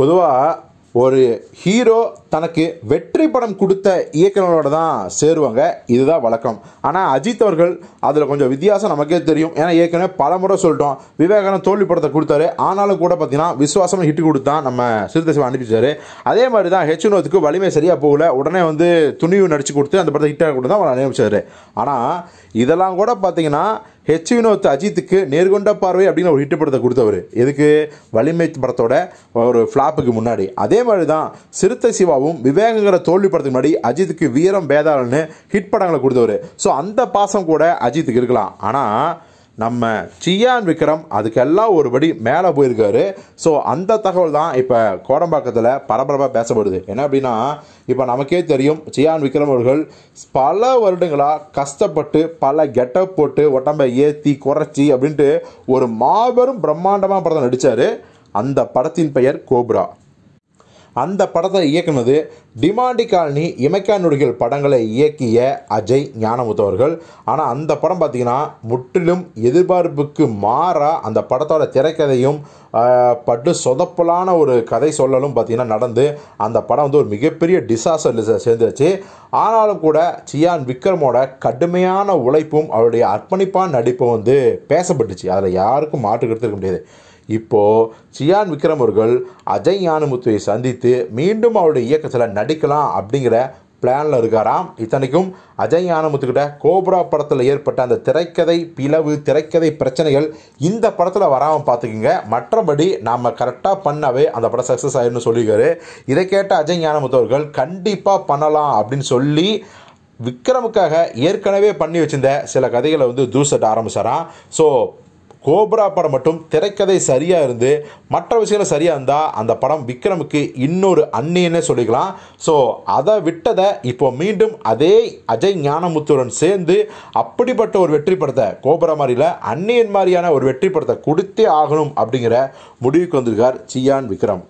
பொதுவாக ஒரு ஹீரோ தனக்கு வெற்றி படம் கொடுத்த இயக்குநரோட தான் சேருவாங்க இதுதான் வழக்கம் ஆனால் அஜித் அவர்கள் அதில் கொஞ்சம் வித்தியாசம் நமக்கே தெரியும் ஏன்னா ஏற்கனவே பல முறை சொல்லிட்டோம் விவேகானந்த் தோல்வி படத்தை கொடுத்தாரு ஆனாலும் கூட பார்த்தீங்கன்னா விசுவாசம் ஹிட் தான் நம்ம சிவா அனுப்பிச்சாரு அதே மாதிரி தான் ஹெச் வினோத்துக்கு வலிமை சரியாக போகல உடனே வந்து துணிவு நடிச்சு கொடுத்து அந்த படத்தை ஹிட்டாக கொடுத்து தான் அவரை அனுப்பிச்சாரு ஆனால் இதெல்லாம் கூட பார்த்தீங்கன்னா ஹெச் வினோத் அஜித்துக்கு நேர்கொண்ட பார்வை அப்படின்னு ஒரு ஹிட்டு படத்தை கொடுத்தவர் எதுக்கு வலிமை படத்தோட ஒரு ஃப்ளாப்புக்கு முன்னாடி அதே மாதிரி தான் சிறுத்தை சிவா சிவாவும் விவேகங்கிற தோல்வி படத்துக்கு முன்னாடி அஜித்துக்கு வீரம் பேதாளன்னு ஹிட் படங்களை கொடுத்தவர் ஸோ அந்த பாசம் கூட அஜித்துக்கு இருக்கலாம் ஆனால் நம்ம சியான் விக்ரம் அதுக்கெல்லாம் ஒருபடி மேலே போயிருக்காரு ஸோ அந்த தகவல் தான் இப்போ கோடம்பாக்கத்தில் பரபரப்பாக பேசப்படுது என்ன அப்படின்னா இப்போ நமக்கே தெரியும் சியான் விக்ரம் அவர்கள் பல வருடங்களாக கஷ்டப்பட்டு பல கெட்டப் போட்டு உடம்பை ஏற்றி குறைச்சி அப்படின்ட்டு ஒரு மாபெரும் பிரம்மாண்டமாக படத்தை நடித்தார் அந்த படத்தின் பெயர் கோப்ரா அந்த படத்தை இயக்குனது டிமாண்டி காலனி இமைக்கா நொடிகள் படங்களை இயக்கிய அஜய் ஞானமுத்து அவர்கள் ஆனால் அந்த படம் பார்த்திங்கன்னா முற்றிலும் எதிர்பார்ப்புக்கு மாறாக அந்த படத்தோட திரைக்கதையும் பட்டு சொதப்பலான ஒரு கதை சொல்லலும் பார்த்திங்கன்னா நடந்து அந்த படம் வந்து ஒரு மிகப்பெரிய டிசாஸ்டர் சேர்ந்துருச்சு ஆனாலும் கூட சியான் விக்ரமோட கடுமையான உழைப்பும் அவருடைய அர்ப்பணிப்பான நடிப்பும் வந்து பேசப்பட்டுச்சு அதில் யாருக்கும் மாற்றுக்கிறது இருக்க முடியாது இப்போ சியான் விக்ரம் அவர்கள் அஜய் ஞானமுத்துவை சந்தித்து மீண்டும் அவருடைய இயக்கத்தில் நடிக்கலாம் அப்படிங்கிற பிளானில் இருக்காராம் இத்தனைக்கும் அஜய் ஞானமுத்துக்கிட்ட கோப்ரா படத்தில் ஏற்பட்ட அந்த திரைக்கதை பிளவு திரைக்கதை பிரச்சனைகள் இந்த படத்தில் வராமல் பார்த்துக்குங்க மற்றபடி நாம் கரெக்டாக பண்ணவே அந்த படம் சக்ஸஸ் ஆயிடும்னு சொல்லியிருக்காரு இதை கேட்ட அஜய் ஞானமுத்து அவர்கள் கண்டிப்பாக பண்ணலாம் அப்படின்னு சொல்லி விக்ரமுக்காக ஏற்கனவே பண்ணி வச்சிருந்த சில கதைகளை வந்து தூசட்ட ஆரம்பிச்சாராம் ஸோ கோப்ரா படம் மட்டும் திரைக்கதை சரியாக இருந்து மற்ற விஷயங்கள் சரியாக இருந்தால் அந்த படம் விக்ரமுக்கு இன்னொரு அன்னின்னு சொல்லிக்கலாம் ஸோ அதை விட்டதை இப்போ மீண்டும் அதே அஜய் ஞானமுத்துடன் சேர்ந்து அப்படிப்பட்ட ஒரு வெற்றி படத்தை கோபுரா மாதிரியில் அன்னியன் மாதிரியான ஒரு வெற்றி படத்தை கொடுத்தே ஆகணும் அப்படிங்கிற முடிவுக்கு வந்திருக்கார் சியான் விக்ரம்